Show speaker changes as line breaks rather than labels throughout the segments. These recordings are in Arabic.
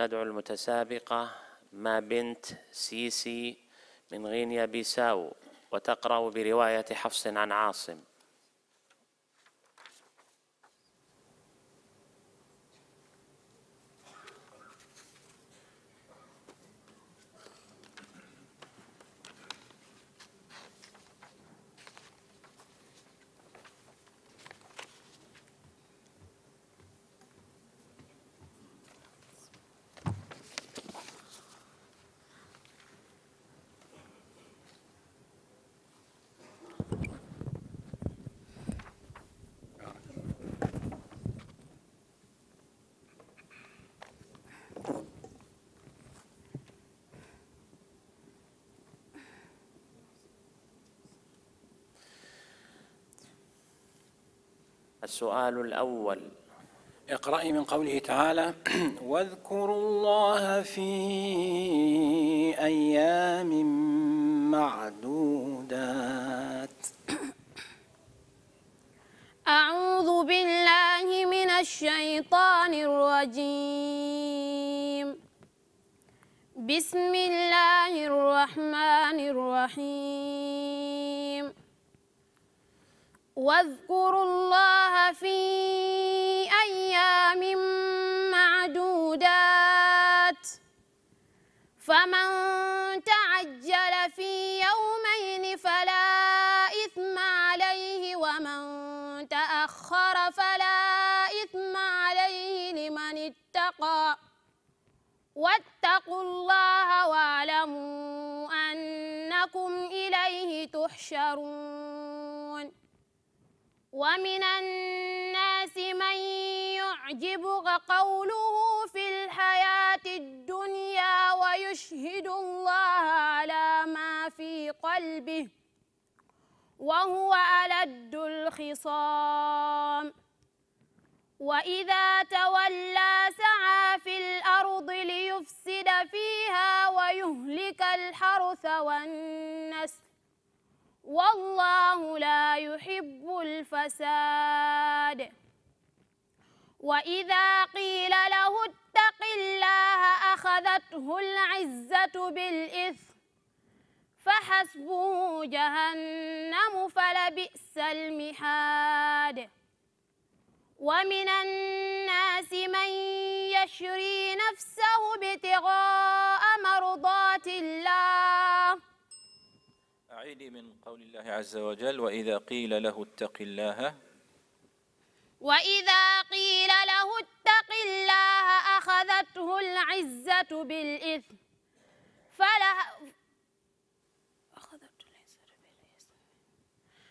ندعو المتسابقة ما بنت سيسي من غينيا بيساو وتقرأ برواية حفص عن عاصم السؤال الأول اقرأي من قوله تعالى واذكروا الله في أيام معدودات أعوذ بالله من الشيطان الرجيم بسم الله الرحمن الرحيم واذكروا الله في أيام معدودات فمن تعجل في يومين فلا إثم عليه ومن تأخر فلا إثم عليه لمن اتقى واتقوا الله واعلموا أنكم إليه تحشرون ومن الناس من يعجبك قوله في الحياة الدنيا ويشهد الله على ما في قلبه وهو ألد الخصام وإذا تولى سعى في الأرض ليفسد فيها ويهلك الحرث والنار والله لا يحب الفساد وإذا قيل له اتق الله أخذته العزة بالإثم فحسبه جهنم فلبئس المحاد ومن الناس من يشري نفسه ابتغاء مرضات الله العين من قول الله عز وجل وإذا قيل له اتق الله وإذا قيل له اتق الله أخذته العزة بالإثم فلا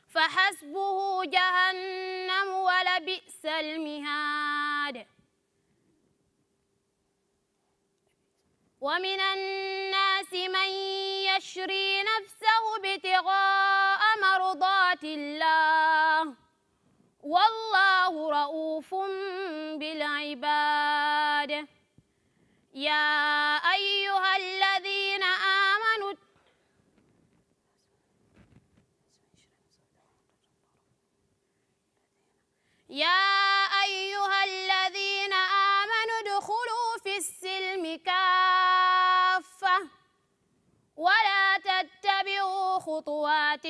فحسبه جهنم ولبئس المهاد ومن الناس من يشري نفسه ابتغاء مرضات الله والله رؤوف بالعباد يا أيها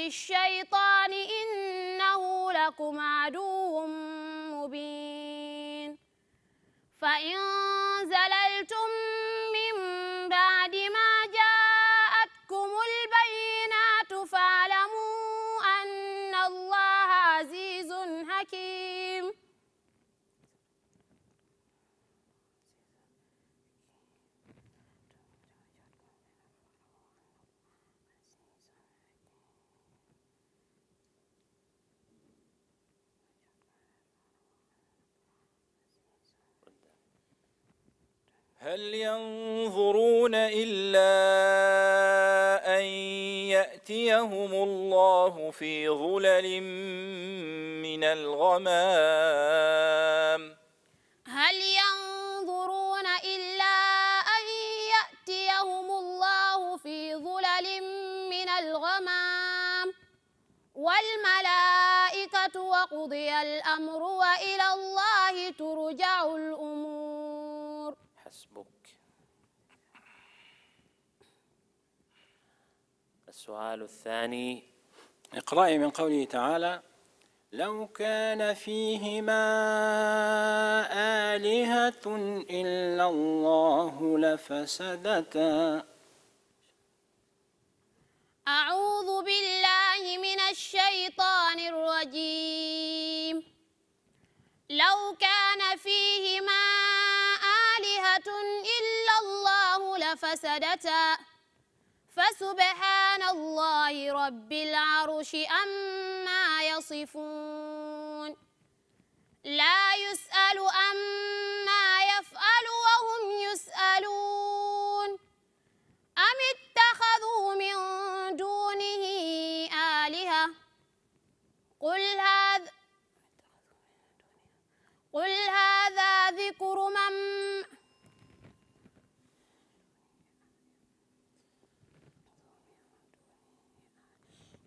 الشيطان إنه لكم عدو مبين فإن زللتم هل ينظرون إلا أن يأتيهم الله في ظلل من الغمام هل ينظرون إلا أن يأتيهم الله في ظلل من الغمام والملائكة وقضي الأمر وإلى الله ترجع الأمور حسبك السؤال الثاني اقرأي من قوله تعالى لو كان فيهما آلهة إلا الله لفسدتا سجدة فسبحان الله رب العرش أما يصفون لا يسأل أما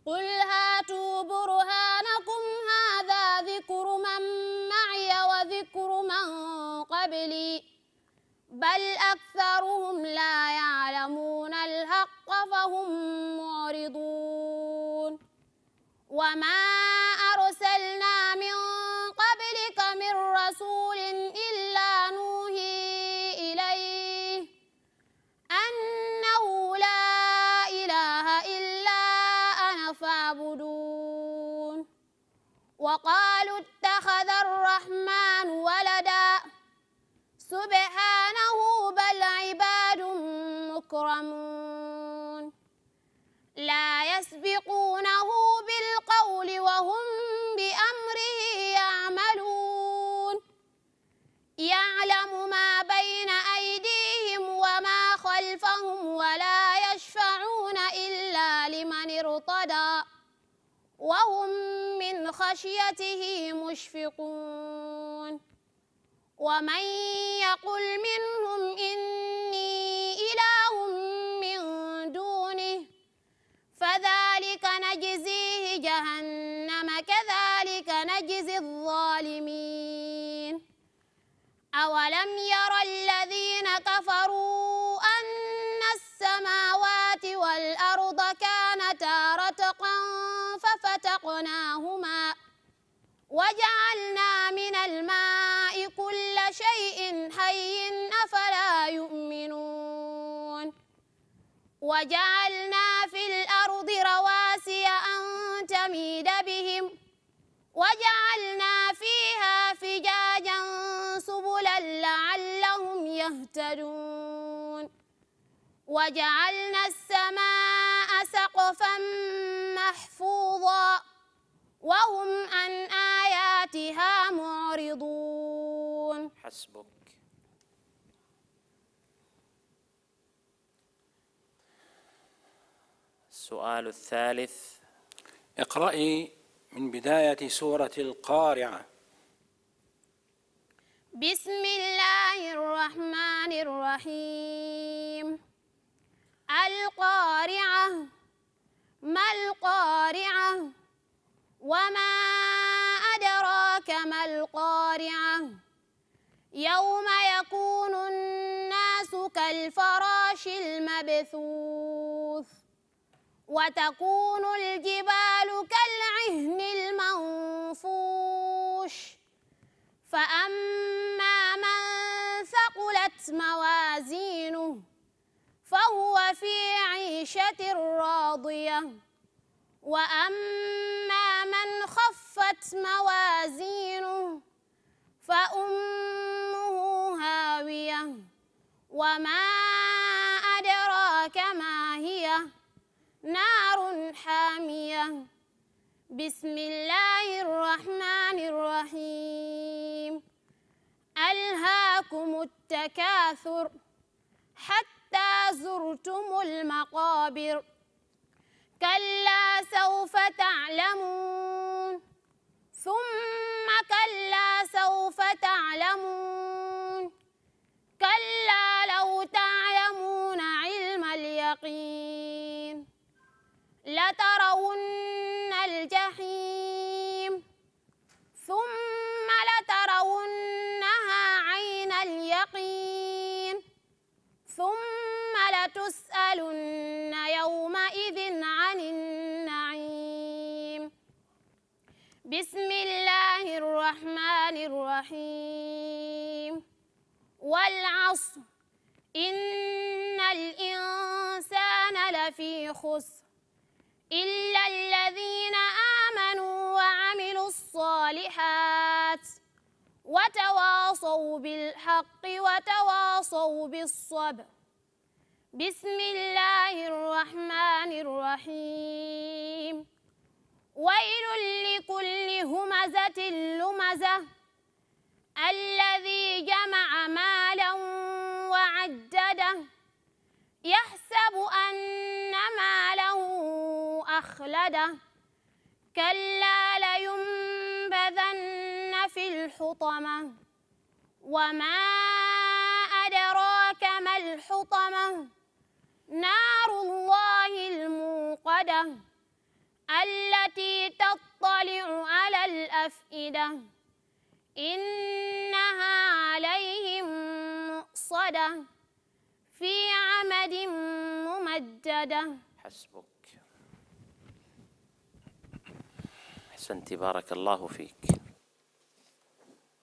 قل هاتوا برهانكم هذا ذكر من معي وذكر من قبلي بل أكثرهم لا يعلمون الحق فهم مكرمون لا يسبقونه بالقول وهم بأمره يعملون يعلم ما بين أيديهم وما خلفهم ولا يشفعون إلا لمن ارتضى وهم من خشيته مشفقون ومن يقل منهم إن وكذلك نجزيه جهنم كذلك نجزي الظالمين أولم ير الذين كفروا أن السماوات والأرض كانتا رتقا ففتقناهما وجعلنا من الماء كل شيء حي أفلا يؤمنون وجعلنا في الأرض رواسي أن تميد بهم وجعلنا فيها فجاجا سبلا لعلهم يهتدون وجعلنا السماء سقفا محفوظا وهم عن آياتها معرضون حسبك السؤال الثالث اقرأي من بداية سورة القارعة بسم الله الرحمن الرحيم القارعة ما القارعة وما أدراك ما القارعة يوم يكون الناس كالفراش المبثوث وتكون الجبال كالعهن المنفوش فأما من ثقلت موازينه فهو في عيشة راضية وأما من خفت موازينه فأمه هاوية وما نار حامية بسم الله الرحمن الرحيم ألهاكم التكاثر حتى زرتم المقابر كلا سوف تعلمون لتسألن يومئذ عن النعيم بسم الله الرحمن الرحيم والعصر إن الإنسان لفي خسر إلا الذين آمنوا وعملوا الصالحات وتواصوا بالحق وتواصوا بالصبر بسم الله الرحمن الرحيم ويل لكل همزة لمزة الذي جمع مالا وعدده يحسب أن ماله أخلده كلا لينبذن في الحطمة وما أدراك ما الحطمة نار الله الموقدة التي تطلع على الأفئدة إنها عليهم مؤصدة في عمد ممددة حسبك أحسنت بارك الله فيك